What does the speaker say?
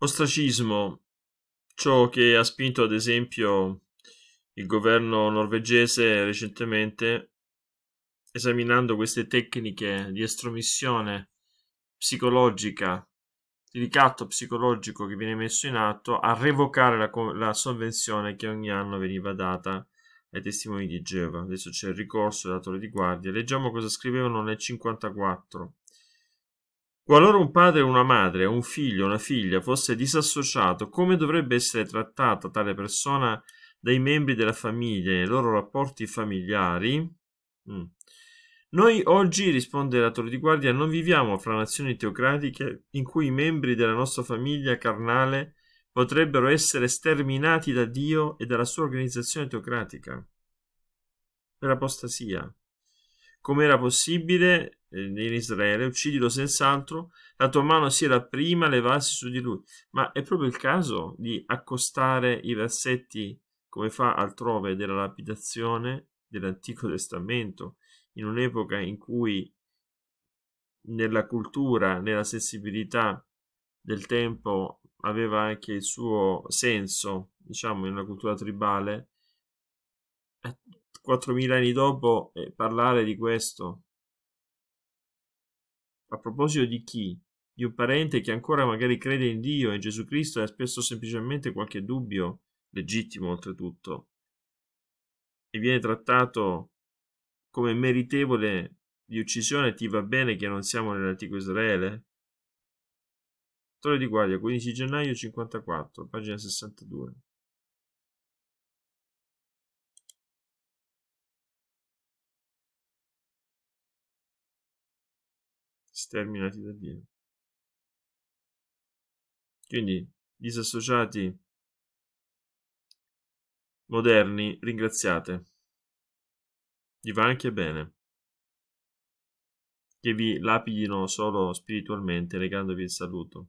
ostracismo, ciò che ha spinto ad esempio il governo norvegese recentemente, esaminando queste tecniche di estromissione psicologica, di ricatto psicologico che viene messo in atto, a revocare la, la sovvenzione che ogni anno veniva data ai testimoni di Geova. Adesso c'è il ricorso della torre di guardia. Leggiamo cosa scrivevano nel 54. Qualora un padre o una madre, un figlio o una figlia fosse disassociato, come dovrebbe essere trattata tale persona dai membri della famiglia nei loro rapporti familiari? Mm. Noi oggi, risponde la Torre di Guardia, non viviamo fra nazioni teocratiche in cui i membri della nostra famiglia carnale potrebbero essere sterminati da Dio e dalla sua organizzazione teocratica per apostasia com'era possibile eh, in Israele, uccidilo senz'altro, la tua mano si era prima levarsi su di lui. Ma è proprio il caso di accostare i versetti come fa altrove della lapidazione dell'Antico Testamento, in un'epoca in cui nella cultura, nella sensibilità del tempo aveva anche il suo senso, diciamo in una cultura tribale, 4.000 anni dopo e parlare di questo? A proposito di chi? Di un parente che ancora magari crede in Dio e in Gesù Cristo e ha spesso semplicemente qualche dubbio, legittimo oltretutto, e viene trattato come meritevole di uccisione, ti va bene che non siamo nell'antico Israele? Torre di Guardia, 15 gennaio 54, pagina 62. sterminati da Dio. Quindi disassociati moderni, ringraziate. Gli va anche bene. Che vi lapidino solo spiritualmente legandovi il saluto.